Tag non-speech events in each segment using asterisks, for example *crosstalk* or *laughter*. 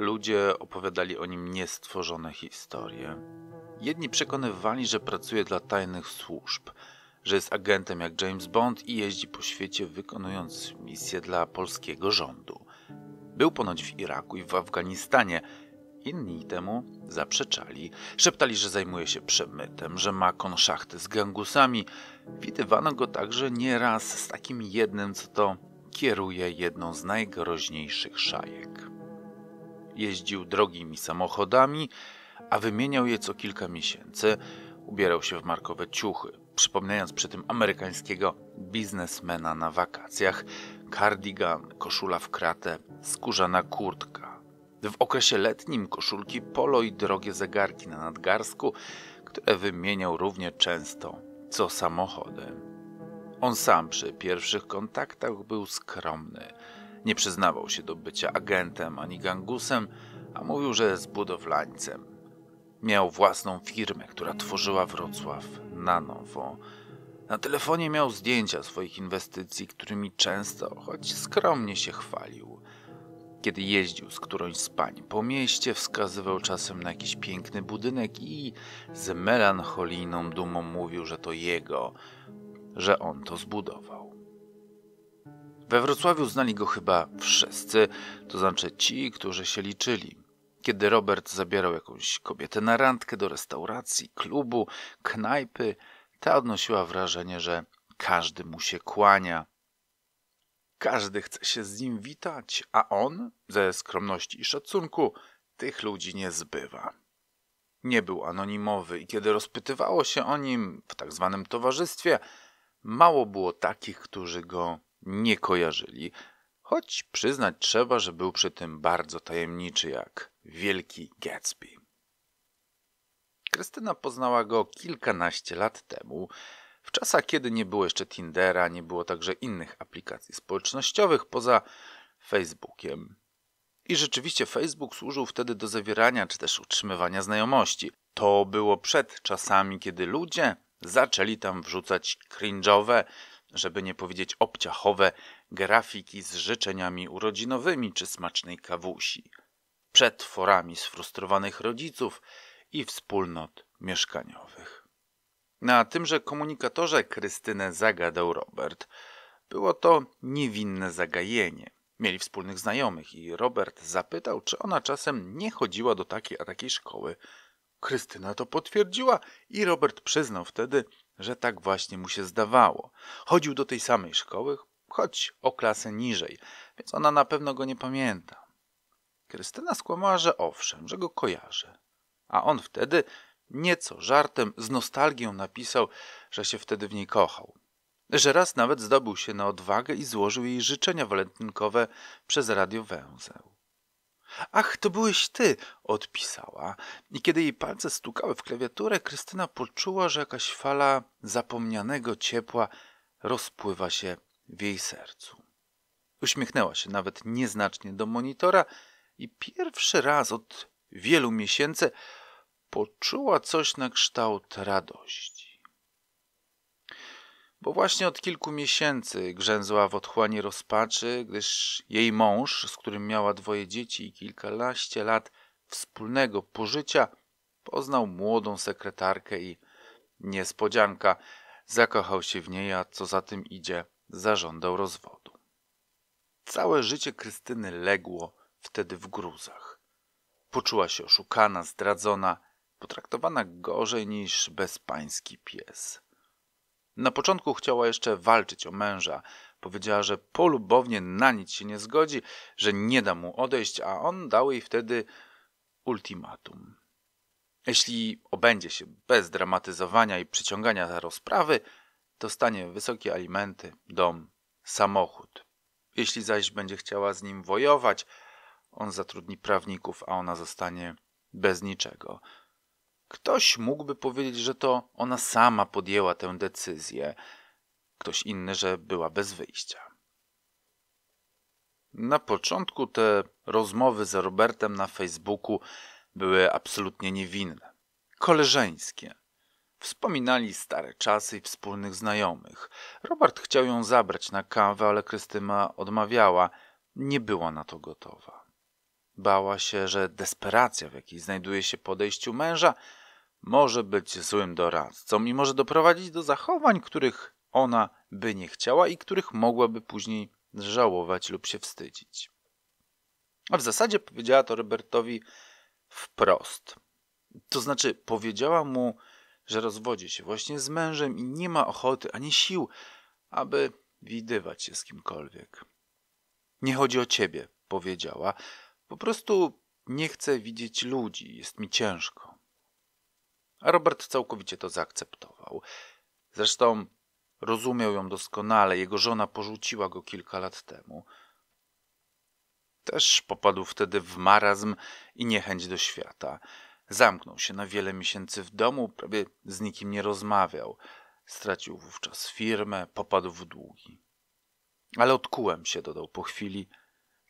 Ludzie opowiadali o nim niestworzone historie. Jedni przekonywali, że pracuje dla tajnych służb, że jest agentem jak James Bond i jeździ po świecie wykonując misje dla polskiego rządu. Był ponoć w Iraku i w Afganistanie. Inni temu zaprzeczali. Szeptali, że zajmuje się przemytem, że ma konszachty z gangusami. Widywano go także nieraz z takim jednym, co to kieruje jedną z najgroźniejszych szajek jeździł drogimi samochodami, a wymieniał je co kilka miesięcy. Ubierał się w markowe ciuchy, przypominając przy tym amerykańskiego biznesmena na wakacjach. Kardigan, koszula w kratę, skórzana kurtka. W okresie letnim koszulki polo i drogie zegarki na nadgarsku, które wymieniał równie często co samochody. On sam przy pierwszych kontaktach był skromny nie przyznawał się do bycia agentem ani gangusem, a mówił, że jest budowlańcem. Miał własną firmę, która tworzyła Wrocław na nowo. Na telefonie miał zdjęcia swoich inwestycji, którymi często, choć skromnie się chwalił. Kiedy jeździł z którąś z pań po mieście, wskazywał czasem na jakiś piękny budynek i z melancholijną dumą mówił, że to jego, że on to zbudował. We Wrocławiu znali go chyba wszyscy, to znaczy ci, którzy się liczyli. Kiedy Robert zabierał jakąś kobietę na randkę do restauracji, klubu, knajpy, ta odnosiła wrażenie, że każdy mu się kłania. Każdy chce się z nim witać, a on, ze skromności i szacunku, tych ludzi nie zbywa. Nie był anonimowy i kiedy rozpytywało się o nim w tak zwanym towarzystwie, mało było takich, którzy go nie kojarzyli, choć przyznać trzeba, że był przy tym bardzo tajemniczy jak wielki Gatsby. Krystyna poznała go kilkanaście lat temu, w czasach kiedy nie było jeszcze Tindera, nie było także innych aplikacji społecznościowych poza Facebookiem. I rzeczywiście Facebook służył wtedy do zawierania czy też utrzymywania znajomości. To było przed czasami, kiedy ludzie zaczęli tam wrzucać cringe'owe żeby nie powiedzieć obciachowe, grafiki z życzeniami urodzinowymi czy smacznej kawusi, przetworami sfrustrowanych rodziców i wspólnot mieszkaniowych. Na tymże komunikatorze Krystynę zagadał Robert. Było to niewinne zagajenie. Mieli wspólnych znajomych i Robert zapytał, czy ona czasem nie chodziła do takiej a takiej szkoły. Krystyna to potwierdziła i Robert przyznał wtedy, że tak właśnie mu się zdawało. Chodził do tej samej szkoły, choć o klasę niżej, więc ona na pewno go nie pamięta. Krystyna skłamała, że owszem, że go kojarzy. A on wtedy, nieco żartem, z nostalgią napisał, że się wtedy w niej kochał. Że raz nawet zdobył się na odwagę i złożył jej życzenia walentynkowe przez radiowęzeł. Ach, to byłeś ty! odpisała. I kiedy jej palce stukały w klawiaturę, Krystyna poczuła, że jakaś fala zapomnianego ciepła rozpływa się w jej sercu. Uśmiechnęła się nawet nieznacznie do monitora i pierwszy raz od wielu miesięcy poczuła coś na kształt radości. Bo właśnie od kilku miesięcy grzęzła w otchłanie rozpaczy, gdyż jej mąż, z którym miała dwoje dzieci i kilkanaście lat wspólnego pożycia, poznał młodą sekretarkę i niespodzianka zakochał się w niej, a co za tym idzie, zażądał rozwodu. Całe życie Krystyny legło wtedy w gruzach. Poczuła się oszukana, zdradzona, potraktowana gorzej niż bezpański pies. Na początku chciała jeszcze walczyć o męża. Powiedziała, że polubownie na nic się nie zgodzi, że nie da mu odejść, a on dał jej wtedy ultimatum. Jeśli obędzie się bez dramatyzowania i przyciągania za rozprawy, dostanie wysokie alimenty, dom, samochód. Jeśli zaś będzie chciała z nim wojować, on zatrudni prawników, a ona zostanie bez niczego. Ktoś mógłby powiedzieć, że to ona sama podjęła tę decyzję, ktoś inny, że była bez wyjścia. Na początku te rozmowy z Robertem na Facebooku były absolutnie niewinne, koleżeńskie. Wspominali stare czasy i wspólnych znajomych. Robert chciał ją zabrać na kawę, ale Krystyna odmawiała. Nie była na to gotowa. Bała się, że desperacja, w jakiej znajduje się podejściu męża, może być złym doradcą i może doprowadzić do zachowań, których ona by nie chciała i których mogłaby później żałować lub się wstydzić. A w zasadzie powiedziała to Robertowi wprost. To znaczy, powiedziała mu, że rozwodzi się właśnie z mężem i nie ma ochoty ani sił, aby widywać się z kimkolwiek. Nie chodzi o ciebie, powiedziała. Po prostu nie chcę widzieć ludzi, jest mi ciężko. A Robert całkowicie to zaakceptował. Zresztą rozumiał ją doskonale, jego żona porzuciła go kilka lat temu. Też popadł wtedy w marazm i niechęć do świata. Zamknął się na wiele miesięcy w domu, prawie z nikim nie rozmawiał. Stracił wówczas firmę, popadł w długi. Ale odkułem się, dodał po chwili.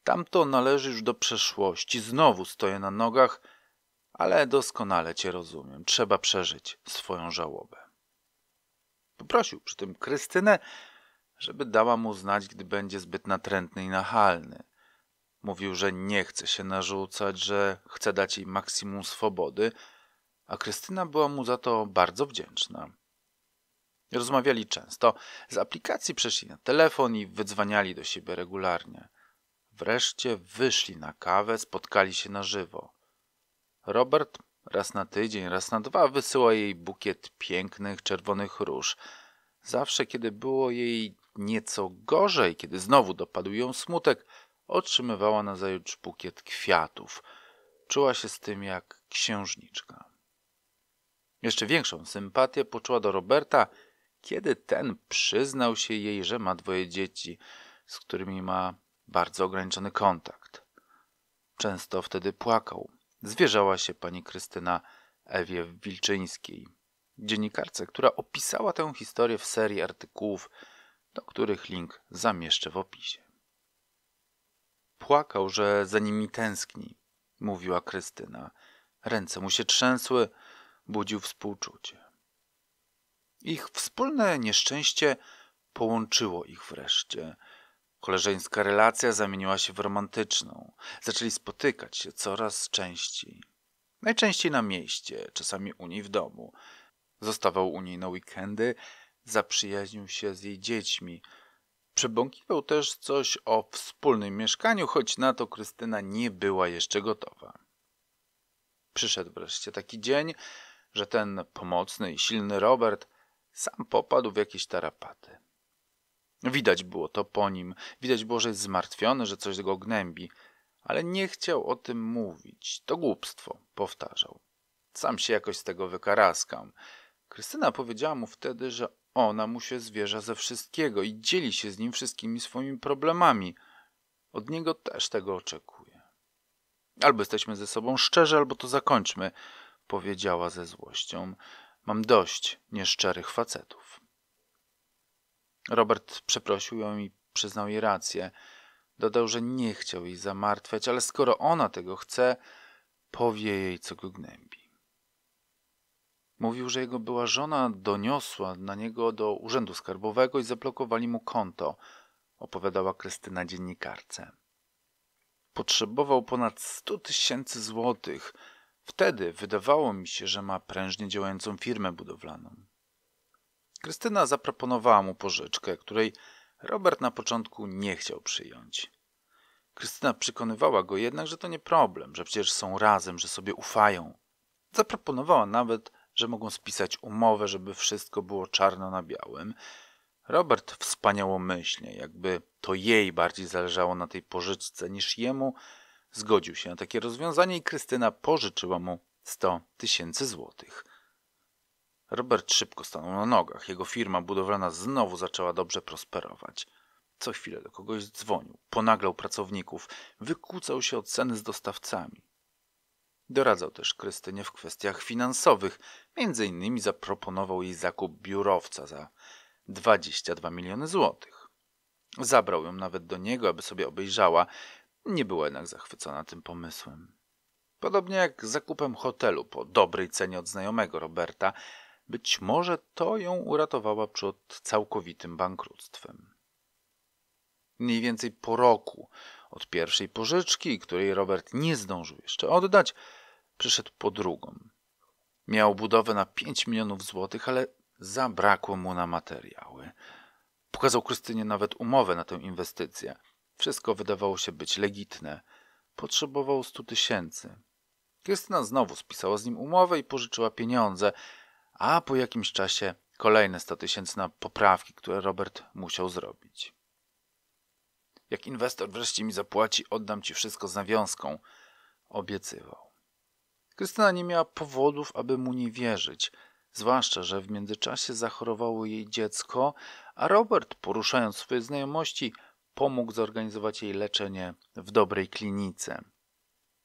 Tamto należy już do przeszłości. Znowu stoję na nogach ale doskonale cię rozumiem. Trzeba przeżyć swoją żałobę. Poprosił przy tym Krystynę, żeby dała mu znać, gdy będzie zbyt natrętny i nachalny. Mówił, że nie chce się narzucać, że chce dać jej maksimum swobody, a Krystyna była mu za to bardzo wdzięczna. Rozmawiali często. Z aplikacji przeszli na telefon i wydzwaniali do siebie regularnie. Wreszcie wyszli na kawę, spotkali się na żywo. Robert raz na tydzień, raz na dwa wysyła jej bukiet pięknych czerwonych róż. Zawsze, kiedy było jej nieco gorzej, kiedy znowu dopadł ją smutek, otrzymywała na zajutrz bukiet kwiatów. Czuła się z tym jak księżniczka. Jeszcze większą sympatię poczuła do Roberta, kiedy ten przyznał się jej, że ma dwoje dzieci, z którymi ma bardzo ograniczony kontakt. Często wtedy płakał, zwierzała się pani Krystyna Ewie Wilczyńskiej, dziennikarce, która opisała tę historię w serii artykułów, do których link zamieszczę w opisie. Płakał, że za nimi tęskni, mówiła Krystyna. Ręce mu się trzęsły, budził współczucie. Ich wspólne nieszczęście połączyło ich wreszcie. Koleżeńska relacja zamieniła się w romantyczną. Zaczęli spotykać się coraz częściej. Najczęściej na mieście, czasami u niej w domu. Zostawał u niej na weekendy, zaprzyjaźnił się z jej dziećmi. Przebąkiwał też coś o wspólnym mieszkaniu, choć na to Krystyna nie była jeszcze gotowa. Przyszedł wreszcie taki dzień, że ten pomocny i silny Robert sam popadł w jakieś tarapaty. Widać było to po nim, widać było, że jest zmartwiony, że coś go gnębi, ale nie chciał o tym mówić. To głupstwo, powtarzał. Sam się jakoś z tego wykaraskam. Krystyna powiedziała mu wtedy, że ona mu się zwierza ze wszystkiego i dzieli się z nim wszystkimi swoimi problemami. Od niego też tego oczekuje. Albo jesteśmy ze sobą szczerzy, albo to zakończmy, powiedziała ze złością. Mam dość nieszczerych facetów. Robert przeprosił ją i przyznał jej rację. Dodał, że nie chciał jej zamartwiać, ale skoro ona tego chce, powie jej, co go gnębi. Mówił, że jego była żona doniosła na niego do urzędu skarbowego i zablokowali mu konto, opowiadała Krystyna dziennikarce. Potrzebował ponad 100 tysięcy złotych. Wtedy wydawało mi się, że ma prężnie działającą firmę budowlaną. Krystyna zaproponowała mu pożyczkę, której Robert na początku nie chciał przyjąć. Krystyna przekonywała go jednak, że to nie problem, że przecież są razem, że sobie ufają. Zaproponowała nawet, że mogą spisać umowę, żeby wszystko było czarno na białym. Robert wspaniałomyślnie, jakby to jej bardziej zależało na tej pożyczce niż jemu, zgodził się na takie rozwiązanie i Krystyna pożyczyła mu 100 tysięcy złotych. Robert szybko stanął na nogach. Jego firma budowlana znowu zaczęła dobrze prosperować. Co chwilę do kogoś dzwonił, ponaglał pracowników, wykłócał się od ceny z dostawcami. Doradzał też Krystynie w kwestiach finansowych. Między innymi zaproponował jej zakup biurowca za 22 miliony złotych. Zabrał ją nawet do niego, aby sobie obejrzała. Nie była jednak zachwycona tym pomysłem. Podobnie jak zakupem hotelu po dobrej cenie od znajomego Roberta, być może to ją uratowała przed całkowitym bankructwem. Mniej więcej po roku od pierwszej pożyczki, której Robert nie zdążył jeszcze oddać, przyszedł po drugą. Miał budowę na 5 milionów złotych, ale zabrakło mu na materiały. Pokazał Krystynie nawet umowę na tę inwestycję. Wszystko wydawało się być legitne. Potrzebował stu tysięcy. Krystyna znowu spisała z nim umowę i pożyczyła pieniądze – a po jakimś czasie kolejne 100 tysięcy na poprawki, które Robert musiał zrobić. Jak inwestor wreszcie mi zapłaci, oddam ci wszystko z nawiązką, obiecywał. Krystyna nie miała powodów, aby mu nie wierzyć, zwłaszcza, że w międzyczasie zachorowało jej dziecko, a Robert, poruszając swoje znajomości, pomógł zorganizować jej leczenie w dobrej klinice.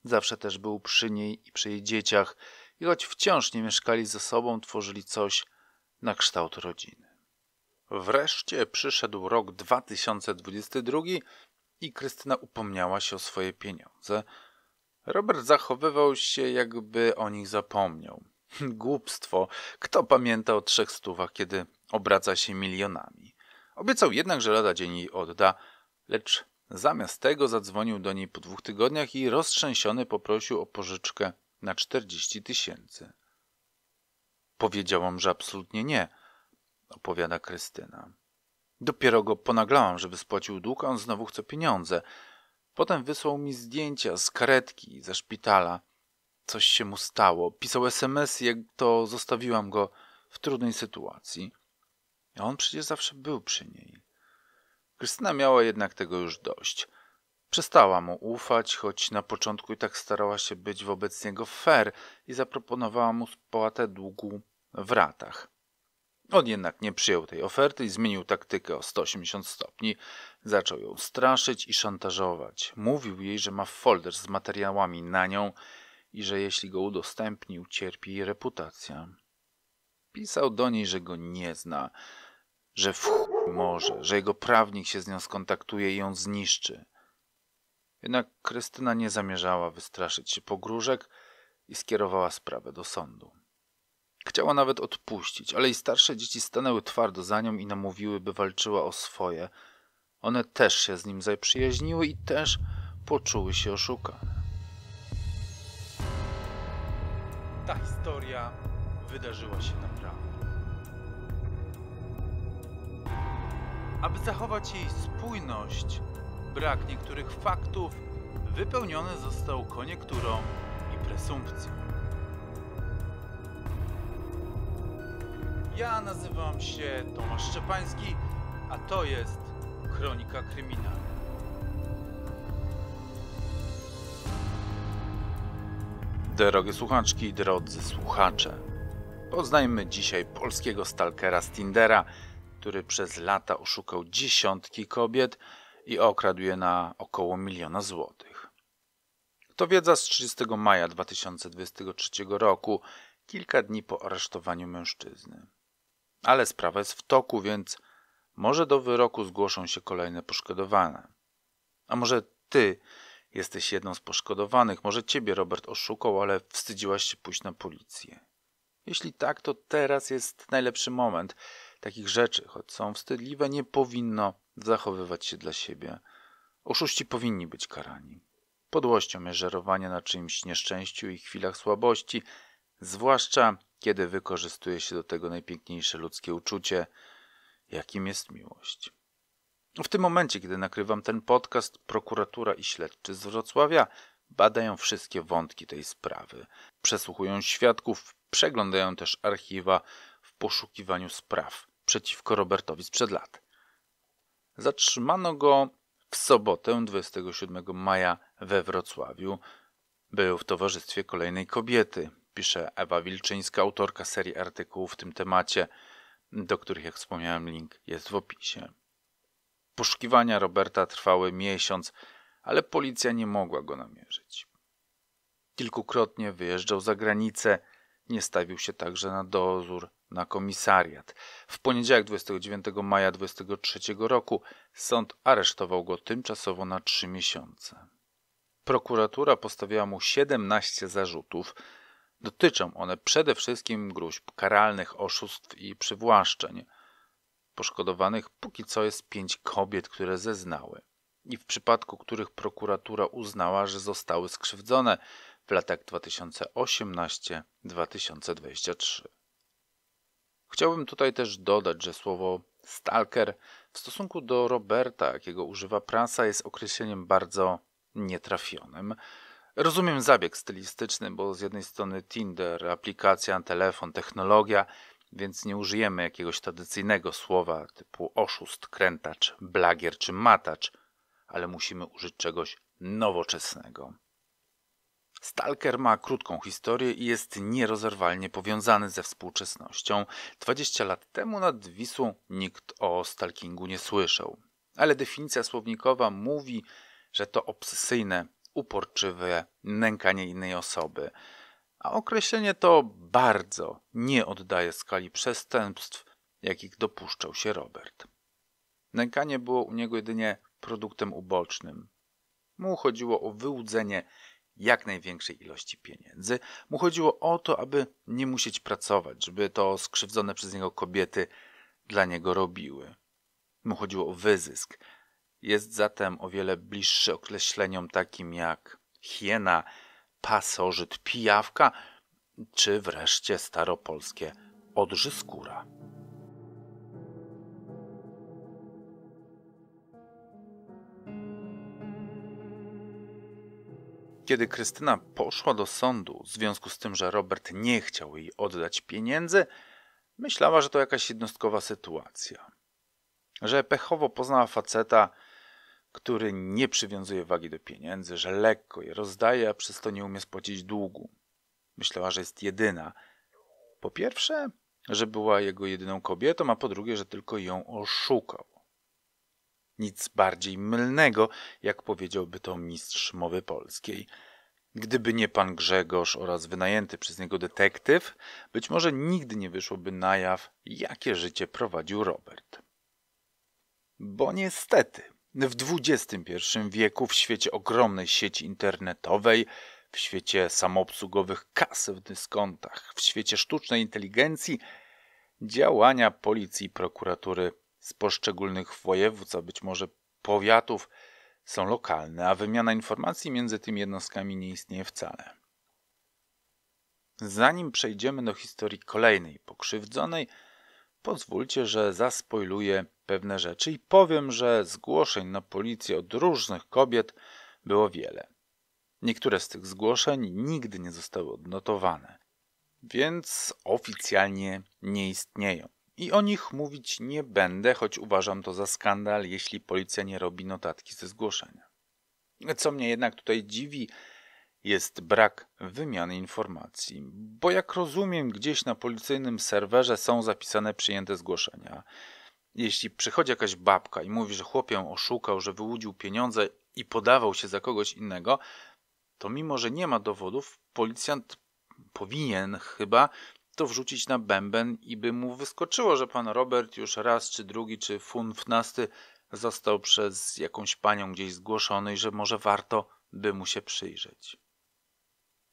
Zawsze też był przy niej i przy jej dzieciach, choć wciąż nie mieszkali ze sobą, tworzyli coś na kształt rodziny. Wreszcie przyszedł rok 2022 i Krystyna upomniała się o swoje pieniądze. Robert zachowywał się, jakby o nich zapomniał. *laughs* Głupstwo. Kto pamięta o trzech stówach, kiedy obraca się milionami? Obiecał jednak, że lada dzień jej odda, lecz zamiast tego zadzwonił do niej po dwóch tygodniach i roztrzęsiony poprosił o pożyczkę na 40 tysięcy. Powiedziałam, że absolutnie nie, opowiada Krystyna. Dopiero go ponaglałam, żeby spłacił dług, a on znowu chce pieniądze. Potem wysłał mi zdjęcia z karetki, ze szpitala. Coś się mu stało. Pisał SMS, jak to zostawiłam go w trudnej sytuacji. A on przecież zawsze był przy niej. Krystyna miała jednak tego już dość. Przestała mu ufać, choć na początku i tak starała się być wobec niego fair i zaproponowała mu spłatę długu w ratach. On jednak nie przyjął tej oferty i zmienił taktykę o 180 stopni. Zaczął ją straszyć i szantażować. Mówił jej, że ma folder z materiałami na nią i że jeśli go udostępni, ucierpi jej reputacja. Pisał do niej, że go nie zna, że w może, że jego prawnik się z nią skontaktuje i ją zniszczy. Jednak Krystyna nie zamierzała wystraszyć się pogróżek i skierowała sprawę do sądu. Chciała nawet odpuścić, ale i starsze dzieci stanęły twardo za nią i namówiły, by walczyła o swoje. One też się z nim zaprzyjaźniły i też poczuły się oszukane. Ta historia wydarzyła się naprawdę. Aby zachować jej spójność, brak niektórych faktów wypełniony został koniekturą i presumpcją. Ja nazywam się Tomasz Szczepański, a to jest Kronika Kryminalna. Drogie słuchaczki, drodzy słuchacze. Poznajmy dzisiaj polskiego stalkera z Tindera, który przez lata oszukał dziesiątki kobiet, i okradł je na około miliona złotych. To wiedza z 30 maja 2023 roku, kilka dni po aresztowaniu mężczyzny. Ale sprawa jest w toku, więc może do wyroku zgłoszą się kolejne poszkodowane. A może ty jesteś jedną z poszkodowanych, może ciebie Robert oszukał, ale wstydziłaś się pójść na policję. Jeśli tak, to teraz jest najlepszy moment – takich rzeczy, choć są wstydliwe, nie powinno zachowywać się dla siebie. Oszuści powinni być karani. Podłością jest żerowanie na czyimś nieszczęściu i chwilach słabości, zwłaszcza kiedy wykorzystuje się do tego najpiękniejsze ludzkie uczucie, jakim jest miłość. W tym momencie, kiedy nakrywam ten podcast, prokuratura i śledczy z Wrocławia badają wszystkie wątki tej sprawy. Przesłuchują świadków, przeglądają też archiwa w poszukiwaniu spraw, przeciwko Robertowi sprzed lat. Zatrzymano go w sobotę 27 maja we Wrocławiu. Był w towarzystwie kolejnej kobiety, pisze Ewa Wilczyńska, autorka serii artykułów w tym temacie, do których, jak wspomniałem, link jest w opisie. Poszukiwania Roberta trwały miesiąc, ale policja nie mogła go namierzyć. Kilkukrotnie wyjeżdżał za granicę, nie stawił się także na dozór na komisariat. W poniedziałek 29 maja 2023 roku sąd aresztował go tymczasowo na trzy miesiące. Prokuratura postawiła mu 17 zarzutów. Dotyczą one przede wszystkim gruźb karalnych, oszustw i przywłaszczeń. Poszkodowanych póki co jest pięć kobiet, które zeznały i w przypadku których prokuratura uznała, że zostały skrzywdzone w latach 2018-2023. Chciałbym tutaj też dodać, że słowo stalker w stosunku do Roberta, jakiego używa prasa, jest określeniem bardzo nietrafionym. Rozumiem zabieg stylistyczny, bo z jednej strony Tinder, aplikacja, telefon, technologia, więc nie użyjemy jakiegoś tradycyjnego słowa typu oszust, krętacz, blagier czy matacz, ale musimy użyć czegoś nowoczesnego. Stalker ma krótką historię i jest nierozerwalnie powiązany ze współczesnością. 20 lat temu nad Wisłą nikt o stalkingu nie słyszał. Ale definicja słownikowa mówi, że to obsesyjne, uporczywe nękanie innej osoby. A określenie to bardzo nie oddaje skali przestępstw, jakich dopuszczał się Robert. Nękanie było u niego jedynie produktem ubocznym. Mu chodziło o wyłudzenie jak największej ilości pieniędzy. Mu chodziło o to, aby nie musieć pracować, żeby to skrzywdzone przez niego kobiety dla niego robiły. Mu chodziło o wyzysk. Jest zatem o wiele bliższy określeniom takim jak hiena, pasożyt, pijawka, czy wreszcie staropolskie odrzyskóra. Kiedy Krystyna poszła do sądu w związku z tym, że Robert nie chciał jej oddać pieniędzy, myślała, że to jakaś jednostkowa sytuacja. Że pechowo poznała faceta, który nie przywiązuje wagi do pieniędzy, że lekko je rozdaje, a przez to nie umie spłacić długu. Myślała, że jest jedyna. Po pierwsze, że była jego jedyną kobietą, a po drugie, że tylko ją oszukał. Nic bardziej mylnego, jak powiedziałby to mistrz mowy polskiej. Gdyby nie pan Grzegorz oraz wynajęty przez niego detektyw, być może nigdy nie wyszłoby na jaw, jakie życie prowadził Robert. Bo niestety, w XXI wieku, w świecie ogromnej sieci internetowej, w świecie samoobsługowych kas w dyskontach, w świecie sztucznej inteligencji, działania policji i prokuratury z poszczególnych województw, a być może powiatów, są lokalne, a wymiana informacji między tymi jednostkami nie istnieje wcale. Zanim przejdziemy do historii kolejnej pokrzywdzonej, pozwólcie, że zaspoiluję pewne rzeczy i powiem, że zgłoszeń na policję od różnych kobiet było wiele. Niektóre z tych zgłoszeń nigdy nie zostały odnotowane, więc oficjalnie nie istnieją. I o nich mówić nie będę, choć uważam to za skandal, jeśli policja nie robi notatki ze zgłoszenia. Co mnie jednak tutaj dziwi, jest brak wymiany informacji, bo jak rozumiem, gdzieś na policyjnym serwerze są zapisane przyjęte zgłoszenia. Jeśli przychodzi jakaś babka i mówi, że chłopię oszukał, że wyłudził pieniądze i podawał się za kogoś innego, to mimo, że nie ma dowodów, policjant powinien chyba to wrzucić na bęben i by mu wyskoczyło, że pan Robert już raz czy drugi czy funfnasty został przez jakąś panią gdzieś zgłoszony i że może warto by mu się przyjrzeć.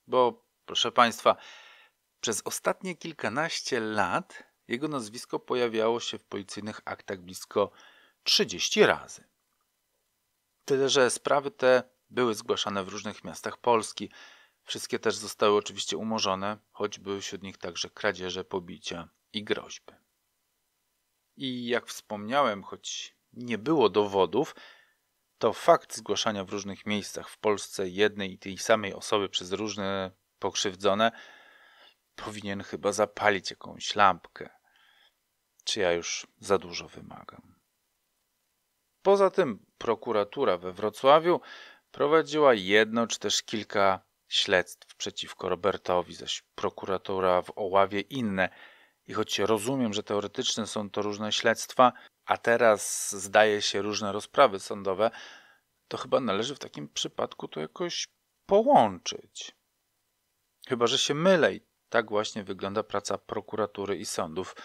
Bo, proszę państwa, przez ostatnie kilkanaście lat jego nazwisko pojawiało się w policyjnych aktach blisko 30 razy. Tyle, że sprawy te były zgłaszane w różnych miastach Polski – Wszystkie też zostały oczywiście umorzone, choć były wśród nich także kradzieże, pobicia i groźby. I jak wspomniałem, choć nie było dowodów, to fakt zgłaszania w różnych miejscach w Polsce jednej i tej samej osoby przez różne pokrzywdzone powinien chyba zapalić jakąś lampkę. Czy ja już za dużo wymagam? Poza tym prokuratura we Wrocławiu prowadziła jedno czy też kilka śledztw przeciwko Robertowi, zaś prokuratura w Oławie inne. I choć rozumiem, że teoretycznie są to różne śledztwa, a teraz zdaje się różne rozprawy sądowe, to chyba należy w takim przypadku to jakoś połączyć. Chyba, że się mylę i tak właśnie wygląda praca prokuratury i sądów.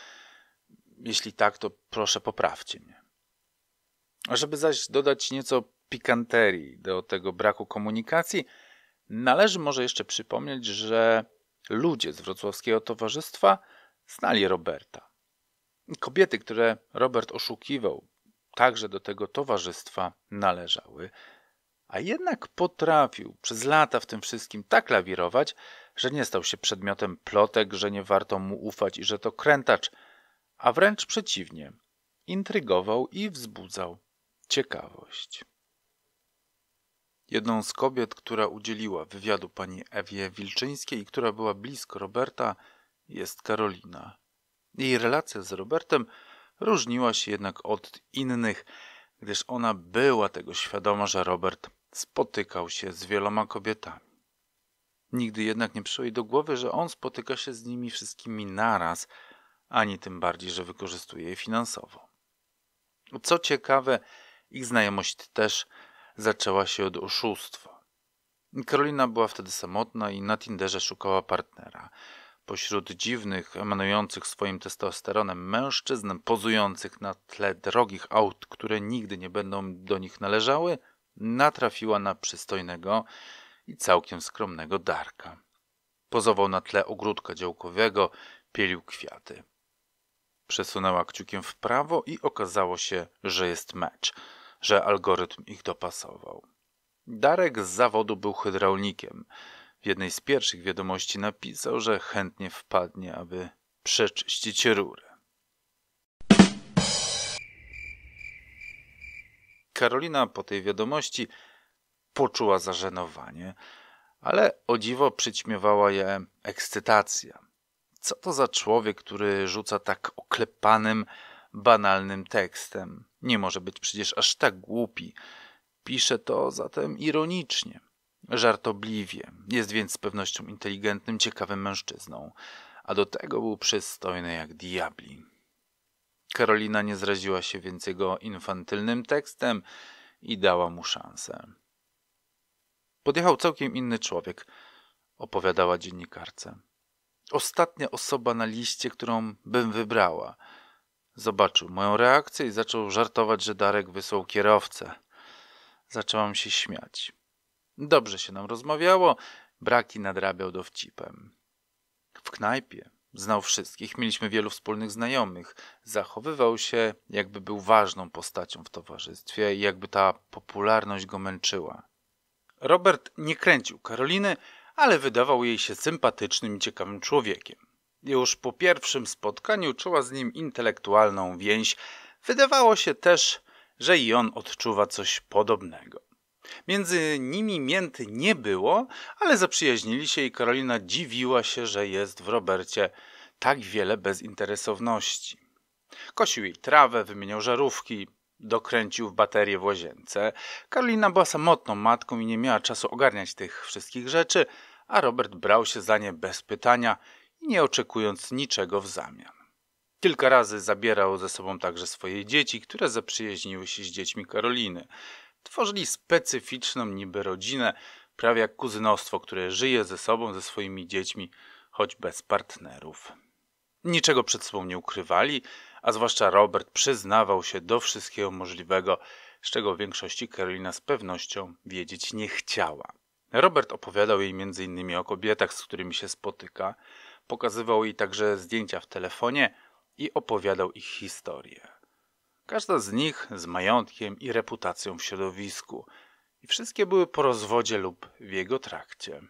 Jeśli tak, to proszę poprawcie mnie. A żeby zaś dodać nieco pikanterii do tego braku komunikacji, Należy może jeszcze przypomnieć, że ludzie z wrocławskiego towarzystwa znali Roberta. Kobiety, które Robert oszukiwał, także do tego towarzystwa należały, a jednak potrafił przez lata w tym wszystkim tak lawirować, że nie stał się przedmiotem plotek, że nie warto mu ufać i że to krętacz, a wręcz przeciwnie, intrygował i wzbudzał ciekawość. Jedną z kobiet, która udzieliła wywiadu pani Ewie Wilczyńskiej i która była blisko Roberta, jest Karolina. Jej relacja z Robertem różniła się jednak od innych, gdyż ona była tego świadoma, że Robert spotykał się z wieloma kobietami. Nigdy jednak nie przyszło jej do głowy, że on spotyka się z nimi wszystkimi naraz, ani tym bardziej, że wykorzystuje je finansowo. Co ciekawe, ich znajomość też zaczęła się od oszustwa. Karolina była wtedy samotna i na Tinderze szukała partnera. Pośród dziwnych, emanujących swoim testosteronem mężczyzn, pozujących na tle drogich aut, które nigdy nie będą do nich należały, natrafiła na przystojnego i całkiem skromnego Darka. Pozował na tle ogródka działkowego, pielił kwiaty. Przesunęła kciukiem w prawo i okazało się, że jest mecz – że algorytm ich dopasował. Darek z zawodu był hydraulikiem. W jednej z pierwszych wiadomości napisał, że chętnie wpadnie, aby przeczyścić rurę. Karolina po tej wiadomości poczuła zażenowanie, ale o dziwo przyćmiewała je ekscytacja. Co to za człowiek, który rzuca tak oklepanym, banalnym tekstem? Nie może być przecież aż tak głupi. Pisze to zatem ironicznie, żartobliwie. Jest więc z pewnością inteligentnym, ciekawym mężczyzną. A do tego był przystojny jak diabli. Karolina nie zraziła się więc jego infantylnym tekstem i dała mu szansę. Podjechał całkiem inny człowiek, opowiadała dziennikarce. Ostatnia osoba na liście, którą bym wybrała – Zobaczył moją reakcję i zaczął żartować, że Darek wysłał kierowcę. Zaczęłam się śmiać. Dobrze się nam rozmawiało, braki nadrabiał dowcipem. W knajpie znał wszystkich, mieliśmy wielu wspólnych znajomych. Zachowywał się, jakby był ważną postacią w towarzystwie i jakby ta popularność go męczyła. Robert nie kręcił Karoliny, ale wydawał jej się sympatycznym i ciekawym człowiekiem. Już po pierwszym spotkaniu czuła z nim intelektualną więź. Wydawało się też, że i on odczuwa coś podobnego. Między nimi mięty nie było, ale zaprzyjaźnili się i Karolina dziwiła się, że jest w Robercie tak wiele bezinteresowności. Kosił jej trawę, wymieniał żarówki, dokręcił w baterię w łazience. Karolina była samotną matką i nie miała czasu ogarniać tych wszystkich rzeczy, a Robert brał się za nie bez pytania nie oczekując niczego w zamian. Kilka razy zabierał ze sobą także swoje dzieci, które zaprzyjaźniły się z dziećmi Karoliny. Tworzyli specyficzną niby rodzinę, prawie jak kuzynostwo, które żyje ze sobą, ze swoimi dziećmi, choć bez partnerów. Niczego przed sobą nie ukrywali, a zwłaszcza Robert przyznawał się do wszystkiego możliwego, z czego w większości Karolina z pewnością wiedzieć nie chciała. Robert opowiadał jej m.in. o kobietach, z którymi się spotyka, Pokazywał jej także zdjęcia w telefonie i opowiadał ich historię. Każda z nich z majątkiem i reputacją w środowisku, i wszystkie były po rozwodzie lub w jego trakcie.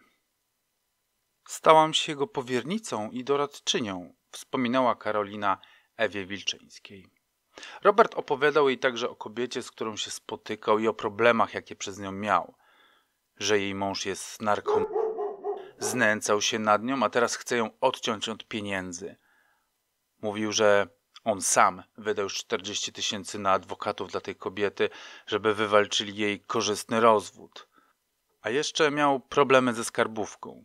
Stałam się jego powiernicą i doradczynią, wspominała Karolina Ewie Wilczyńskiej. Robert opowiadał jej także o kobiecie, z którą się spotykał i o problemach, jakie przez nią miał. Że jej mąż jest narkomanem znęcał się nad nią, a teraz chce ją odciąć od pieniędzy. Mówił, że on sam wydał już 40 tysięcy na adwokatów dla tej kobiety, żeby wywalczyli jej korzystny rozwód. A jeszcze miał problemy ze skarbówką.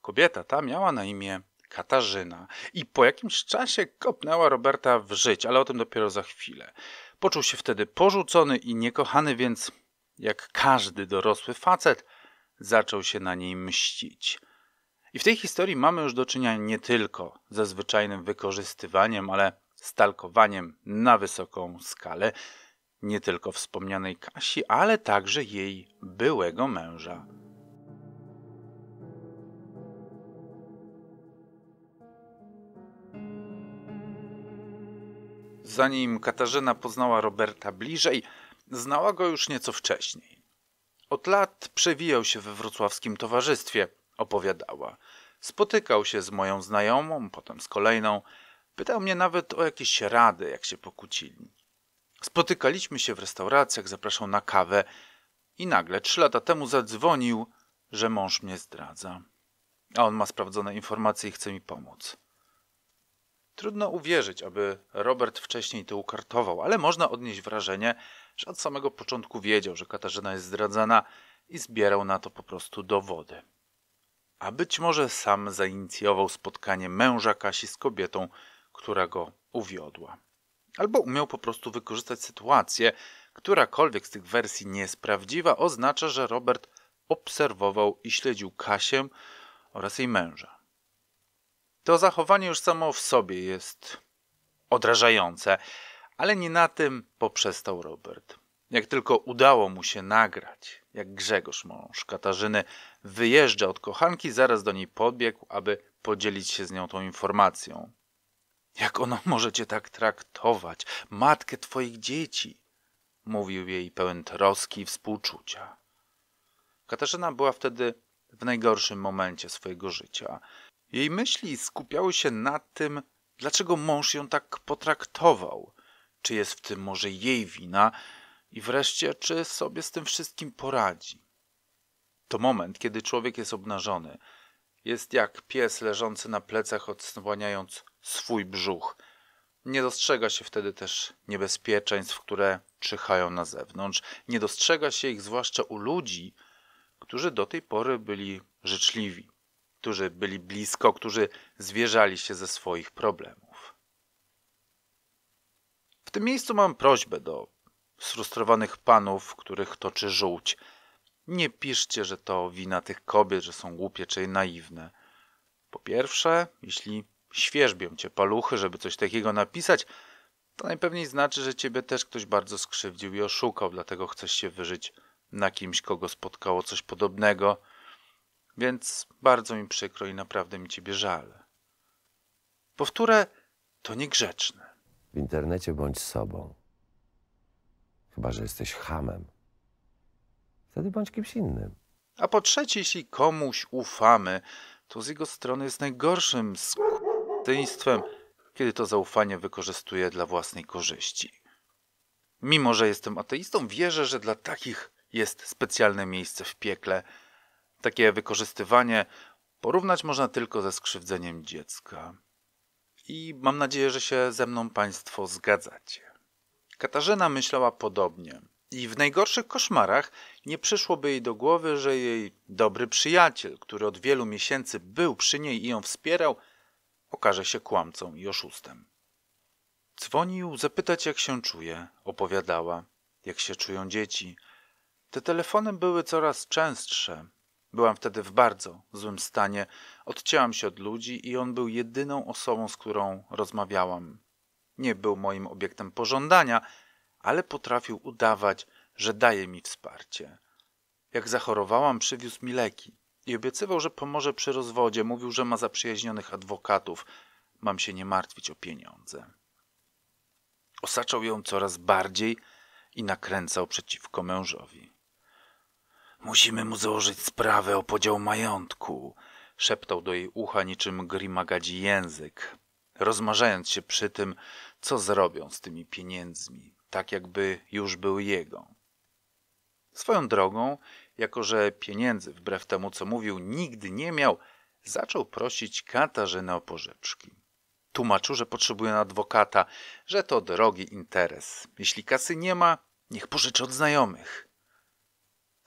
Kobieta ta miała na imię Katarzyna i po jakimś czasie kopnęła Roberta w żyć, ale o tym dopiero za chwilę. Poczuł się wtedy porzucony i niekochany, więc jak każdy dorosły facet, zaczął się na niej mścić. I w tej historii mamy już do czynienia nie tylko ze zwyczajnym wykorzystywaniem, ale stalkowaniem na wysoką skalę nie tylko wspomnianej Kasi, ale także jej byłego męża. Zanim Katarzyna poznała Roberta bliżej, znała go już nieco wcześniej. Od lat przewijał się we wrocławskim towarzystwie, opowiadała. Spotykał się z moją znajomą, potem z kolejną. Pytał mnie nawet o jakieś rady, jak się pokłócili. Spotykaliśmy się w restauracjach, zapraszał na kawę i nagle trzy lata temu zadzwonił, że mąż mnie zdradza. A on ma sprawdzone informacje i chce mi pomóc. Trudno uwierzyć, aby Robert wcześniej to ukartował, ale można odnieść wrażenie, że od samego początku wiedział, że Katarzyna jest zdradzana i zbierał na to po prostu dowody. A być może sam zainicjował spotkanie męża Kasi z kobietą, która go uwiodła. Albo umiał po prostu wykorzystać sytuację, którakolwiek z tych wersji nie jest prawdziwa, oznacza, że Robert obserwował i śledził Kasię oraz jej męża. To zachowanie już samo w sobie jest odrażające, ale nie na tym poprzestał Robert. Jak tylko udało mu się nagrać, jak Grzegorz, mąż Katarzyny, wyjeżdża od kochanki, zaraz do niej podbiegł, aby podzielić się z nią tą informacją. Jak ona może cię tak traktować, matkę twoich dzieci? Mówił jej pełen troski i współczucia. Katarzyna była wtedy w najgorszym momencie swojego życia. Jej myśli skupiały się na tym, dlaczego mąż ją tak potraktował, czy jest w tym może jej wina? I wreszcie, czy sobie z tym wszystkim poradzi? To moment, kiedy człowiek jest obnażony. Jest jak pies leżący na plecach, odsłaniając swój brzuch. Nie dostrzega się wtedy też niebezpieczeństw, które czyhają na zewnątrz. Nie dostrzega się ich zwłaszcza u ludzi, którzy do tej pory byli życzliwi, którzy byli blisko, którzy zwierzali się ze swoich problemów tym miejscu mam prośbę do sfrustrowanych panów, których toczy żółć. Nie piszcie, że to wina tych kobiet, że są głupie czy naiwne. Po pierwsze, jeśli świerzbią cię paluchy, żeby coś takiego napisać, to najpewniej znaczy, że ciebie też ktoś bardzo skrzywdził i oszukał, dlatego chcesz się wyżyć na kimś, kogo spotkało coś podobnego. Więc bardzo mi przykro i naprawdę mi ciebie żal. Powtórę, to niegrzeczne. W internecie bądź sobą. Chyba, że jesteś hamem. Wtedy bądź kimś innym. A po trzecie, jeśli komuś ufamy, to z jego strony jest najgorszym skutyństwem, kiedy to zaufanie wykorzystuje dla własnej korzyści. Mimo, że jestem ateistą, wierzę, że dla takich jest specjalne miejsce w piekle. Takie wykorzystywanie porównać można tylko ze skrzywdzeniem dziecka i mam nadzieję, że się ze mną Państwo zgadzacie. Katarzyna myślała podobnie i w najgorszych koszmarach nie przyszłoby jej do głowy, że jej dobry przyjaciel, który od wielu miesięcy był przy niej i ją wspierał, okaże się kłamcą i oszustem. Dzwonił zapytać, jak się czuje, opowiadała, jak się czują dzieci. Te telefony były coraz częstsze, Byłam wtedy w bardzo złym stanie. Odcięłam się od ludzi i on był jedyną osobą, z którą rozmawiałam. Nie był moim obiektem pożądania, ale potrafił udawać, że daje mi wsparcie. Jak zachorowałam, przywiózł mi leki i obiecywał, że pomoże przy rozwodzie. Mówił, że ma zaprzyjaźnionych adwokatów. Mam się nie martwić o pieniądze. Osaczał ją coraz bardziej i nakręcał przeciwko mężowi. Musimy mu założyć sprawę o podział majątku, szeptał do jej ucha niczym grimagadzi język, rozmarzając się przy tym, co zrobią z tymi pieniędzmi, tak jakby już były jego. Swoją drogą, jako że pieniędzy, wbrew temu co mówił, nigdy nie miał, zaczął prosić Katarzynę o pożyczki. Tłumaczył, że potrzebuje adwokata, że to drogi interes. Jeśli kasy nie ma, niech pożyczy od znajomych.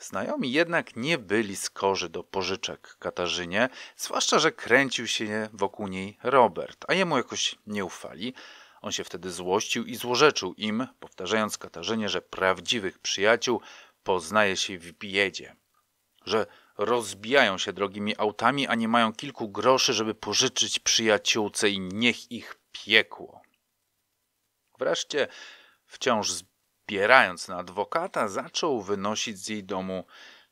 Znajomi jednak nie byli skorzy do pożyczek Katarzynie, zwłaszcza, że kręcił się wokół niej Robert, a jemu jakoś nie ufali. On się wtedy złościł i złorzeczył im, powtarzając Katarzynie, że prawdziwych przyjaciół poznaje się w biedzie, że rozbijają się drogimi autami, a nie mają kilku groszy, żeby pożyczyć przyjaciółce i niech ich piekło. Wreszcie, wciąż z Bierając na adwokata, zaczął wynosić z jej domu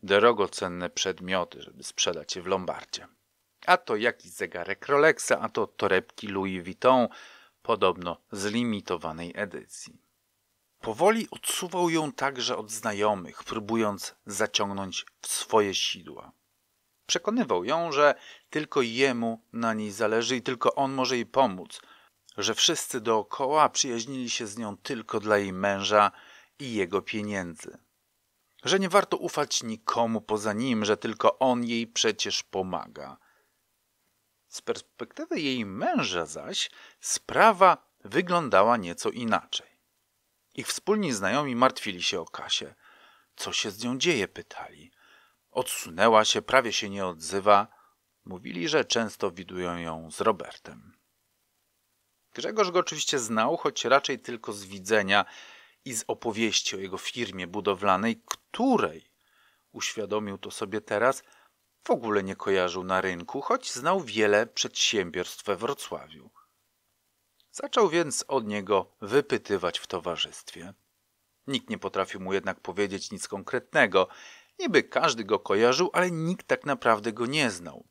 drogocenne przedmioty, żeby sprzedać je w Lombardzie. A to jakiś zegarek Rolexa, a to torebki Louis Vuitton, podobno z limitowanej edycji. Powoli odsuwał ją także od znajomych, próbując zaciągnąć w swoje sidła. Przekonywał ją, że tylko jemu na niej zależy i tylko on może jej pomóc, że wszyscy dookoła przyjaźnili się z nią tylko dla jej męża i jego pieniędzy. Że nie warto ufać nikomu poza nim, że tylko on jej przecież pomaga. Z perspektywy jej męża zaś sprawa wyglądała nieco inaczej. Ich wspólni znajomi martwili się o Kasię. Co się z nią dzieje? pytali. Odsunęła się, prawie się nie odzywa. Mówili, że często widują ją z Robertem. Grzegorz go oczywiście znał, choć raczej tylko z widzenia i z opowieści o jego firmie budowlanej, której, uświadomił to sobie teraz, w ogóle nie kojarzył na rynku, choć znał wiele przedsiębiorstw we Wrocławiu. Zaczął więc od niego wypytywać w towarzystwie. Nikt nie potrafił mu jednak powiedzieć nic konkretnego. Niby każdy go kojarzył, ale nikt tak naprawdę go nie znał.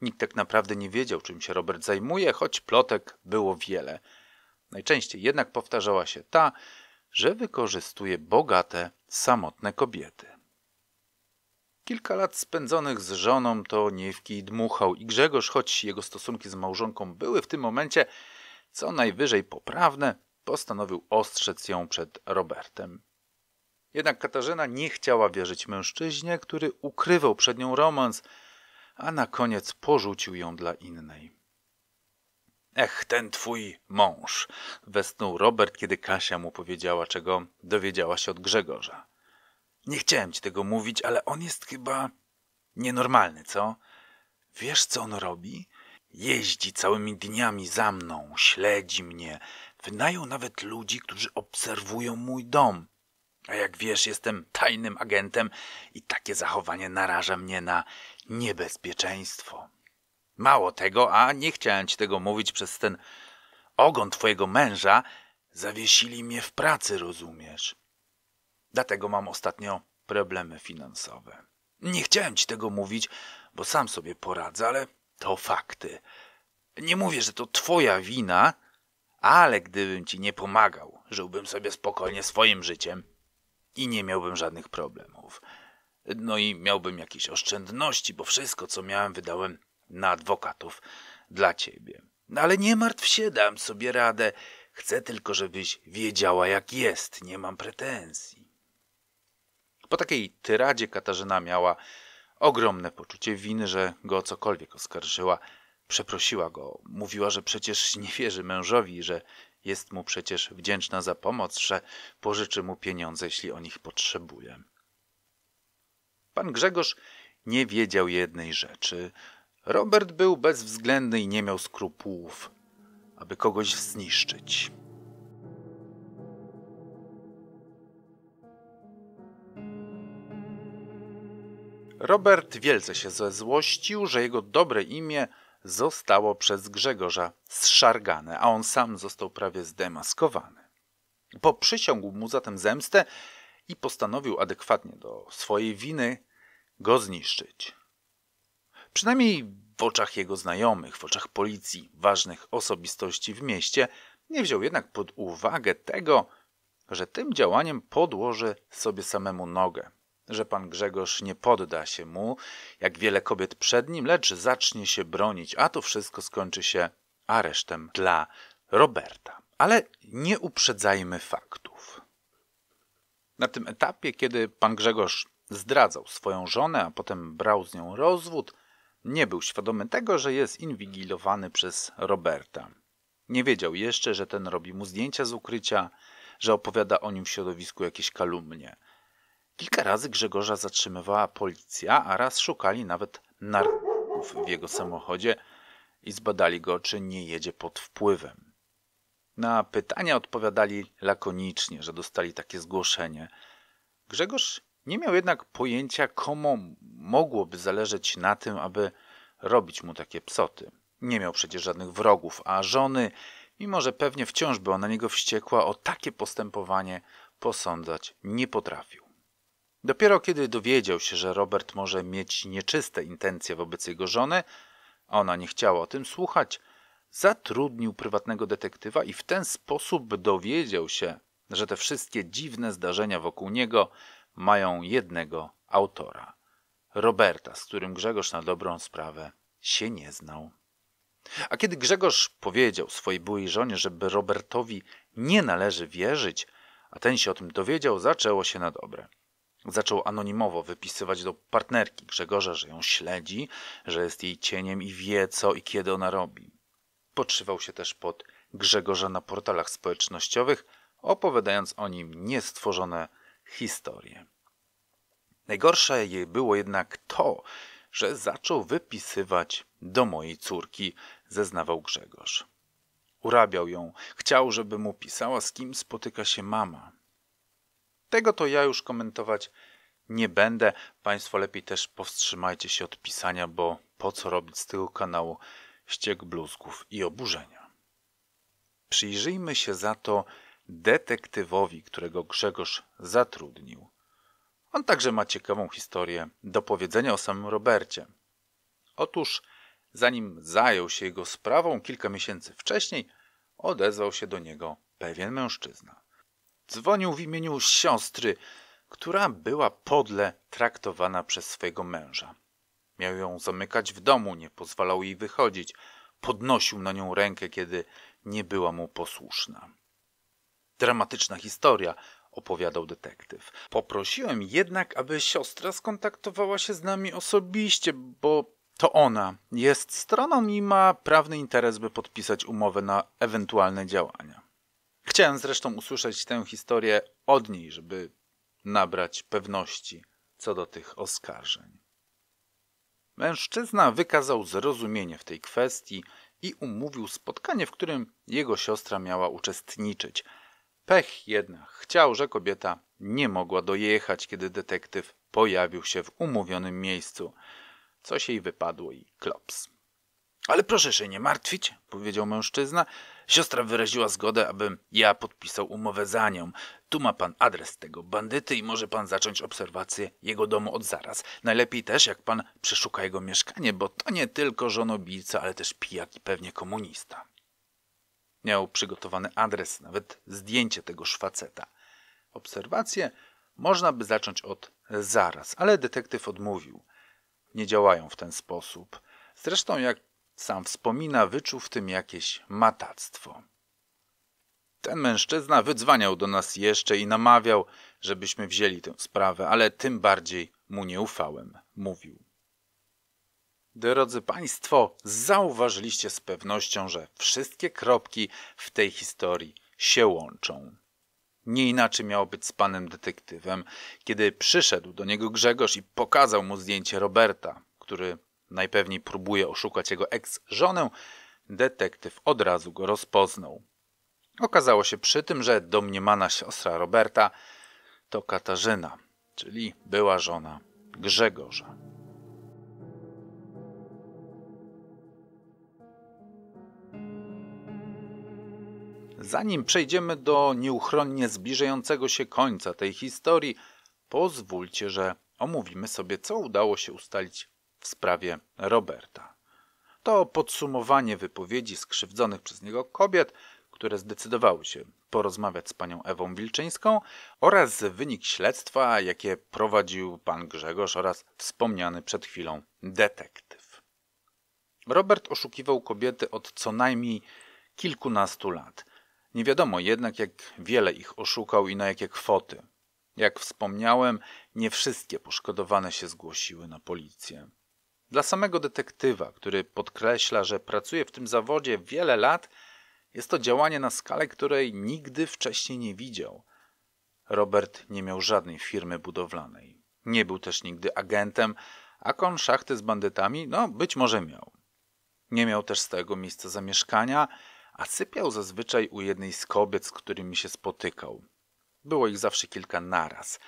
Nikt tak naprawdę nie wiedział, czym się Robert zajmuje, choć plotek było wiele. Najczęściej jednak powtarzała się ta, że wykorzystuje bogate, samotne kobiety. Kilka lat spędzonych z żoną to nie w kij dmuchał i Grzegorz, choć jego stosunki z małżonką były w tym momencie co najwyżej poprawne, postanowił ostrzec ją przed Robertem. Jednak Katarzyna nie chciała wierzyć mężczyźnie, który ukrywał przed nią romans, a na koniec porzucił ją dla innej. Ech, ten twój mąż, westnął Robert, kiedy Kasia mu powiedziała, czego dowiedziała się od Grzegorza. Nie chciałem ci tego mówić, ale on jest chyba nienormalny, co? Wiesz, co on robi? Jeździ całymi dniami za mną, śledzi mnie. wynają nawet ludzi, którzy obserwują mój dom. A jak wiesz, jestem tajnym agentem i takie zachowanie naraża mnie na niebezpieczeństwo. Mało tego, a nie chciałem ci tego mówić przez ten ogon twojego męża, zawiesili mnie w pracy, rozumiesz? Dlatego mam ostatnio problemy finansowe. Nie chciałem ci tego mówić, bo sam sobie poradzę, ale to fakty. Nie mówię, że to twoja wina, ale gdybym ci nie pomagał, żyłbym sobie spokojnie swoim życiem i nie miałbym żadnych problemów. No i miałbym jakieś oszczędności, bo wszystko, co miałem, wydałem na adwokatów dla ciebie. No ale nie martw się, dam sobie radę. Chcę tylko, żebyś wiedziała, jak jest. Nie mam pretensji. Po takiej tyradzie Katarzyna miała ogromne poczucie winy, że go cokolwiek oskarżyła. Przeprosiła go, mówiła, że przecież nie wierzy mężowi, że jest mu przecież wdzięczna za pomoc, że pożyczy mu pieniądze, jeśli o nich potrzebuje. Pan Grzegorz nie wiedział jednej rzeczy, Robert był bezwzględny i nie miał skrupułów, aby kogoś zniszczyć. Robert wielce się zezłościł, że jego dobre imię zostało przez Grzegorza zszargane, a on sam został prawie zdemaskowany. Poprzysiągł mu zatem zemstę i postanowił adekwatnie do swojej winy go zniszczyć. Przynajmniej w oczach jego znajomych, w oczach policji, ważnych osobistości w mieście, nie wziął jednak pod uwagę tego, że tym działaniem podłoży sobie samemu nogę, że pan Grzegorz nie podda się mu, jak wiele kobiet przed nim, lecz zacznie się bronić, a to wszystko skończy się aresztem dla Roberta. Ale nie uprzedzajmy faktów. Na tym etapie, kiedy pan Grzegorz zdradzał swoją żonę, a potem brał z nią rozwód, nie był świadomy tego, że jest inwigilowany przez Roberta. Nie wiedział jeszcze, że ten robi mu zdjęcia z ukrycia, że opowiada o nim w środowisku jakieś kalumnie. Kilka razy Grzegorza zatrzymywała policja, a raz szukali nawet narkotyków w jego samochodzie i zbadali go, czy nie jedzie pod wpływem. Na pytania odpowiadali lakonicznie, że dostali takie zgłoszenie. Grzegorz nie miał jednak pojęcia, komu mogłoby zależeć na tym, aby robić mu takie psoty. Nie miał przecież żadnych wrogów, a żony, mimo że pewnie wciąż była na niego wściekła, o takie postępowanie posądzać nie potrafił. Dopiero kiedy dowiedział się, że Robert może mieć nieczyste intencje wobec jego żony, a ona nie chciała o tym słuchać, zatrudnił prywatnego detektywa i w ten sposób dowiedział się, że te wszystkie dziwne zdarzenia wokół niego mają jednego autora. Roberta, z którym Grzegorz na dobrą sprawę się nie znał. A kiedy Grzegorz powiedział swojej byłej żonie, żeby Robertowi nie należy wierzyć, a ten się o tym dowiedział, zaczęło się na dobre. Zaczął anonimowo wypisywać do partnerki Grzegorza, że ją śledzi, że jest jej cieniem i wie co i kiedy ona robi. Podszywał się też pod Grzegorza na portalach społecznościowych, opowiadając o nim niestworzone historie. Najgorsze jej było jednak to, że zaczął wypisywać do mojej córki, zeznawał Grzegorz. Urabiał ją, chciał, żeby mu pisała, z kim spotyka się mama. Tego to ja już komentować nie będę. Państwo lepiej też powstrzymajcie się od pisania, bo po co robić z tego kanału ściek bluzków i oburzenia. Przyjrzyjmy się za to detektywowi, którego Grzegorz zatrudnił. On także ma ciekawą historię do powiedzenia o samym Robercie. Otóż, zanim zajął się jego sprawą kilka miesięcy wcześniej, odezwał się do niego pewien mężczyzna. Dzwonił w imieniu siostry, która była podle traktowana przez swojego męża. Miał ją zamykać w domu, nie pozwalał jej wychodzić, podnosił na nią rękę, kiedy nie była mu posłuszna. Dramatyczna historia, opowiadał detektyw. Poprosiłem jednak, aby siostra skontaktowała się z nami osobiście, bo to ona jest stroną i ma prawny interes, by podpisać umowę na ewentualne działania. Chciałem zresztą usłyszeć tę historię od niej, żeby nabrać pewności co do tych oskarżeń. Mężczyzna wykazał zrozumienie w tej kwestii i umówił spotkanie, w którym jego siostra miała uczestniczyć – Pech jednak chciał, że kobieta nie mogła dojechać, kiedy detektyw pojawił się w umówionym miejscu. Coś jej wypadło i klops. Ale proszę się nie martwić, powiedział mężczyzna. Siostra wyraziła zgodę, abym ja podpisał umowę za nią. Tu ma pan adres tego bandyty i może pan zacząć obserwację jego domu od zaraz. Najlepiej też, jak pan przeszuka jego mieszkanie, bo to nie tylko żonobijca, ale też pijak i pewnie komunista. Miał przygotowany adres, nawet zdjęcie tego szwaceta. Obserwacje można by zacząć od zaraz, ale detektyw odmówił. Nie działają w ten sposób. Zresztą, jak sam wspomina, wyczuł w tym jakieś matactwo. Ten mężczyzna wydzwaniał do nas jeszcze i namawiał, żebyśmy wzięli tę sprawę, ale tym bardziej mu nie ufałem, mówił. Drodzy Państwo, zauważyliście z pewnością, że wszystkie kropki w tej historii się łączą. Nie inaczej miało być z panem detektywem, kiedy przyszedł do niego Grzegorz i pokazał mu zdjęcie Roberta, który najpewniej próbuje oszukać jego eks-żonę, detektyw od razu go rozpoznał. Okazało się przy tym, że domniemana siostra Roberta to Katarzyna, czyli była żona Grzegorza. Zanim przejdziemy do nieuchronnie zbliżającego się końca tej historii, pozwólcie, że omówimy sobie, co udało się ustalić w sprawie Roberta. To podsumowanie wypowiedzi skrzywdzonych przez niego kobiet, które zdecydowały się porozmawiać z panią Ewą Wilczyńską oraz wynik śledztwa, jakie prowadził pan Grzegorz oraz wspomniany przed chwilą detektyw. Robert oszukiwał kobiety od co najmniej kilkunastu lat – nie wiadomo jednak, jak wiele ich oszukał i na jakie kwoty. Jak wspomniałem, nie wszystkie poszkodowane się zgłosiły na policję. Dla samego detektywa, który podkreśla, że pracuje w tym zawodzie wiele lat, jest to działanie na skalę, której nigdy wcześniej nie widział. Robert nie miał żadnej firmy budowlanej. Nie był też nigdy agentem, a kon szachty z bandytami, no być może miał. Nie miał też stałego miejsca zamieszkania, a sypiał zazwyczaj u jednej z kobiet, z którymi się spotykał. Było ich zawsze kilka naraz.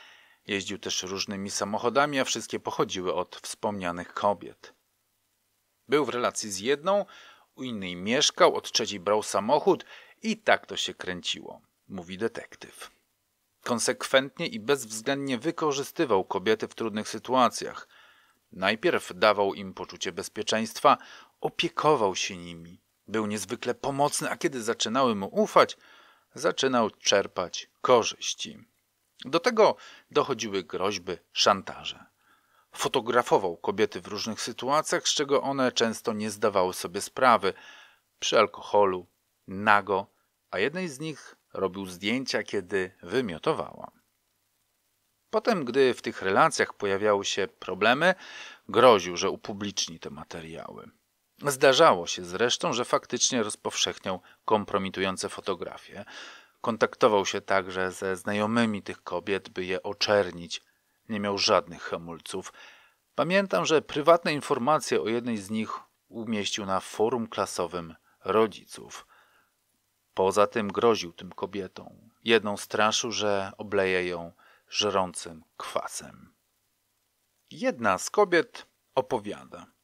Jeździł też różnymi samochodami, a wszystkie pochodziły od wspomnianych kobiet. Był w relacji z jedną, u innej mieszkał, od trzeciej brał samochód i tak to się kręciło, mówi detektyw. Konsekwentnie i bezwzględnie wykorzystywał kobiety w trudnych sytuacjach. Najpierw dawał im poczucie bezpieczeństwa, opiekował się nimi. Był niezwykle pomocny, a kiedy zaczynały mu ufać, zaczynał czerpać korzyści. Do tego dochodziły groźby, szantaże. Fotografował kobiety w różnych sytuacjach, z czego one często nie zdawały sobie sprawy przy alkoholu, nago, a jednej z nich robił zdjęcia, kiedy wymiotowała. Potem, gdy w tych relacjach pojawiały się problemy, groził, że upubliczni te materiały. Zdarzało się zresztą, że faktycznie rozpowszechniał kompromitujące fotografie. Kontaktował się także ze znajomymi tych kobiet, by je oczernić. Nie miał żadnych hamulców. Pamiętam, że prywatne informacje o jednej z nich umieścił na forum klasowym rodziców. Poza tym groził tym kobietom. Jedną straszył, że obleje ją żrącym kwasem. Jedna z kobiet opowiada –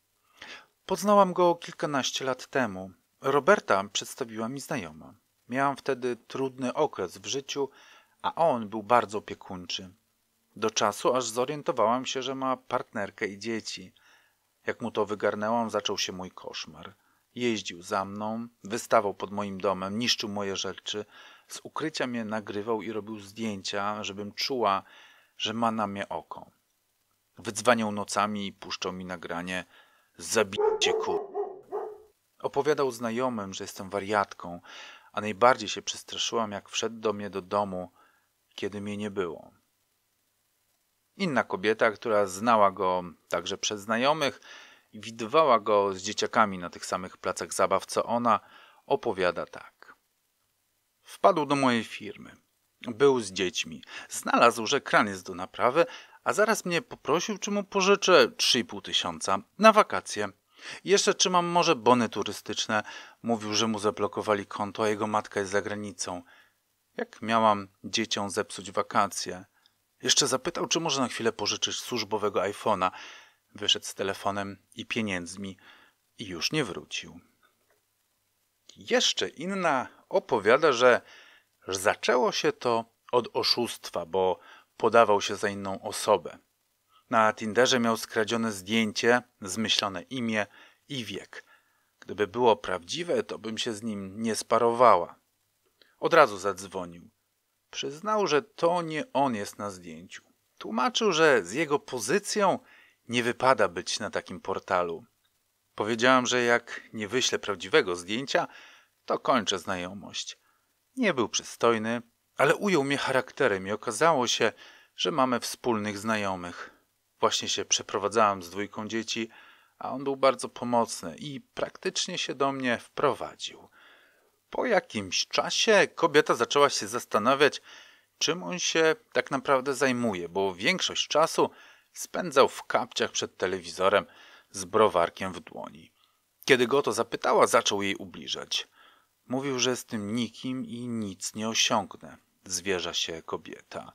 Poznałam go kilkanaście lat temu. Roberta przedstawiła mi znajoma. Miałam wtedy trudny okres w życiu, a on był bardzo opiekuńczy. Do czasu, aż zorientowałam się, że ma partnerkę i dzieci. Jak mu to wygarnęłam, zaczął się mój koszmar. Jeździł za mną, wystawał pod moim domem, niszczył moje rzeczy. Z ukrycia mnie nagrywał i robił zdjęcia, żebym czuła, że ma na mnie oko. Wydzwaniał nocami i puszczał mi nagranie – Zabijcie ku. Opowiadał znajomym, że jestem wariatką, a najbardziej się przestraszyłam, jak wszedł do mnie do domu, kiedy mnie nie było. Inna kobieta, która znała go także przez znajomych i widywała go z dzieciakami na tych samych placach zabaw co ona, opowiada tak. Wpadł do mojej firmy. Był z dziećmi. Znalazł, że kran jest do naprawy, a zaraz mnie poprosił, czy mu pożyczę 3,5 tysiąca na wakacje. Jeszcze czy mam może bony turystyczne. Mówił, że mu zablokowali konto, a jego matka jest za granicą. Jak miałam dzieciom zepsuć wakacje? Jeszcze zapytał, czy może na chwilę pożyczyć służbowego iPhone'a. Wyszedł z telefonem i pieniędzmi i już nie wrócił. Jeszcze inna opowiada, że zaczęło się to od oszustwa, bo podawał się za inną osobę. Na Tinderze miał skradzione zdjęcie, zmyślone imię i wiek. Gdyby było prawdziwe, to bym się z nim nie sparowała. Od razu zadzwonił. Przyznał, że to nie on jest na zdjęciu. Tłumaczył, że z jego pozycją nie wypada być na takim portalu. Powiedziałam, że jak nie wyślę prawdziwego zdjęcia, to kończę znajomość. Nie był przystojny, ale ujął mnie charakterem i okazało się, że mamy wspólnych znajomych. Właśnie się przeprowadzałam z dwójką dzieci, a on był bardzo pomocny i praktycznie się do mnie wprowadził. Po jakimś czasie kobieta zaczęła się zastanawiać, czym on się tak naprawdę zajmuje, bo większość czasu spędzał w kapciach przed telewizorem z browarkiem w dłoni. Kiedy go to zapytała, zaczął jej ubliżać. Mówił, że z tym nikim i nic nie osiągnę, zwierza się kobieta.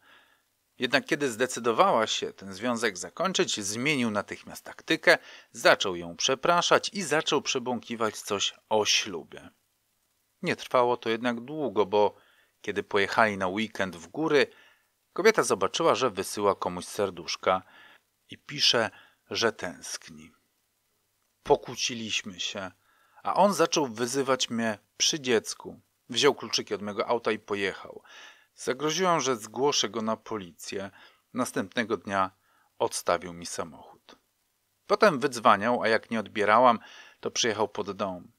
Jednak kiedy zdecydowała się ten związek zakończyć, zmienił natychmiast taktykę, zaczął ją przepraszać i zaczął przebąkiwać coś o ślubie. Nie trwało to jednak długo, bo kiedy pojechali na weekend w góry, kobieta zobaczyła, że wysyła komuś serduszka i pisze, że tęskni. Pokłóciliśmy się, a on zaczął wyzywać mnie przy dziecku. Wziął kluczyki od mego auta i pojechał. Zagroziłam, że zgłoszę go na policję. Następnego dnia odstawił mi samochód. Potem wydzwaniał, a jak nie odbierałam, to przyjechał pod dom.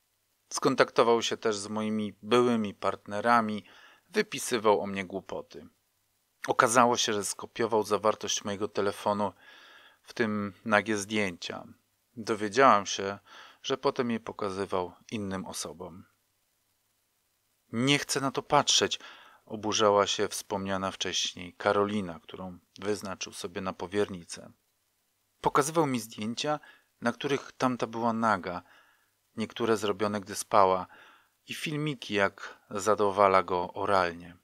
Skontaktował się też z moimi byłymi partnerami, wypisywał o mnie głupoty. Okazało się, że skopiował zawartość mojego telefonu, w tym nagie zdjęcia. Dowiedziałam się, że potem je pokazywał innym osobom. Nie chcę na to patrzeć, oburzała się wspomniana wcześniej Karolina, którą wyznaczył sobie na powiernicę. Pokazywał mi zdjęcia, na których tamta była naga, niektóre zrobione, gdy spała, i filmiki, jak zadowala go oralnie,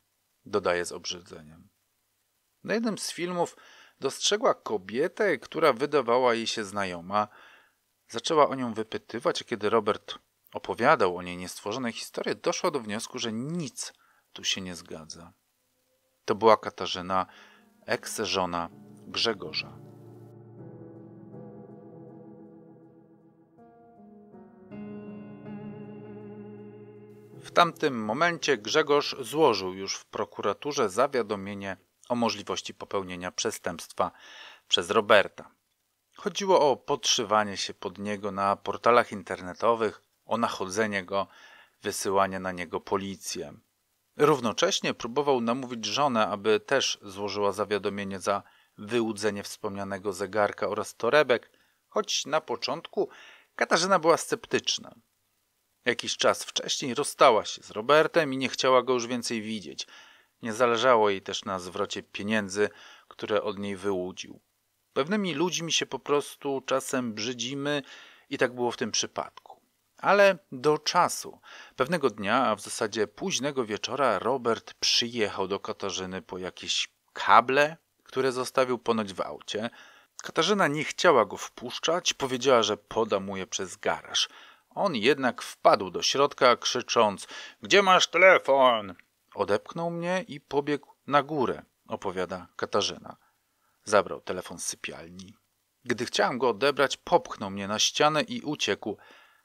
dodaje z obrzydzeniem. Na jednym z filmów dostrzegła kobietę, która wydawała jej się znajoma. Zaczęła o nią wypytywać, a kiedy Robert opowiadał o niej niestworzone historie, doszła do wniosku, że nic tu się nie zgadza. To była Katarzyna, eks-żona Grzegorza. W tamtym momencie Grzegorz złożył już w prokuraturze zawiadomienie o możliwości popełnienia przestępstwa przez Roberta. Chodziło o podszywanie się pod niego na portalach internetowych, o nachodzenie go, wysyłanie na niego policję. Równocześnie próbował namówić żonę, aby też złożyła zawiadomienie za wyłudzenie wspomnianego zegarka oraz torebek, choć na początku Katarzyna była sceptyczna. Jakiś czas wcześniej rozstała się z Robertem i nie chciała go już więcej widzieć. Nie zależało jej też na zwrocie pieniędzy, które od niej wyłudził. Pewnymi ludźmi się po prostu czasem brzydzimy i tak było w tym przypadku. Ale do czasu. Pewnego dnia, a w zasadzie późnego wieczora, Robert przyjechał do Katarzyny po jakieś kable, które zostawił ponoć w aucie. Katarzyna nie chciała go wpuszczać, powiedziała, że poda mu je przez garaż. On jednak wpadł do środka, krzycząc: Gdzie masz telefon? Odepchnął mnie i pobiegł na górę, opowiada Katarzyna. Zabrał telefon z sypialni. Gdy chciałem go odebrać, popchnął mnie na ścianę i uciekł.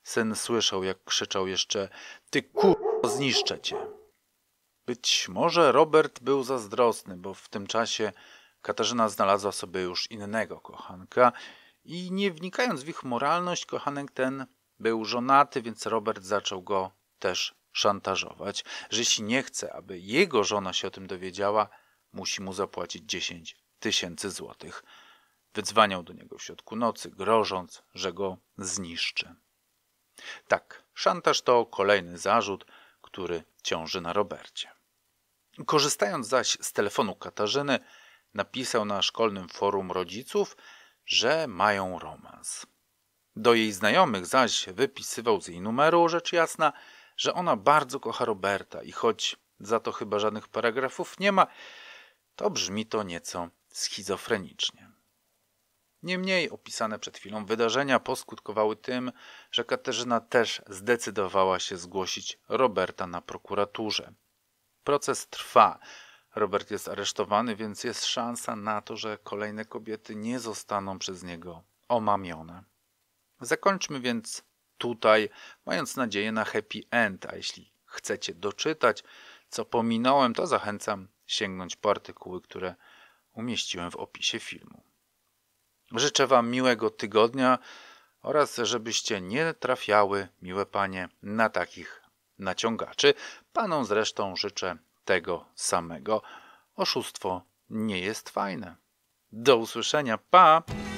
Sen słyszał, jak krzyczał jeszcze: Ty kurwa, zniszczę cię. Być może Robert był zazdrosny, bo w tym czasie Katarzyna znalazła sobie już innego kochanka i nie wnikając w ich moralność, kochanek ten był żonaty, więc Robert zaczął go też szantażować, że jeśli nie chce, aby jego żona się o tym dowiedziała, musi mu zapłacić 10 tysięcy złotych. Wyzwaniał do niego w środku nocy, grożąc, że go zniszczy. Tak, szantaż to kolejny zarzut, który ciąży na Robercie. Korzystając zaś z telefonu Katarzyny, napisał na szkolnym forum rodziców, że mają romans. Do jej znajomych zaś wypisywał z jej numeru, rzecz jasna, że ona bardzo kocha Roberta i choć za to chyba żadnych paragrafów nie ma, to brzmi to nieco schizofrenicznie. Niemniej opisane przed chwilą wydarzenia poskutkowały tym, że Katarzyna też zdecydowała się zgłosić Roberta na prokuraturze. Proces trwa. Robert jest aresztowany, więc jest szansa na to, że kolejne kobiety nie zostaną przez niego omamione. Zakończmy więc tutaj, mając nadzieję na happy end, a jeśli chcecie doczytać, co pominąłem, to zachęcam sięgnąć po artykuły, które umieściłem w opisie filmu. Życzę Wam miłego tygodnia oraz żebyście nie trafiały, miłe panie, na takich naciągaczy. Panom zresztą życzę tego samego. Oszustwo nie jest fajne. Do usłyszenia, pa!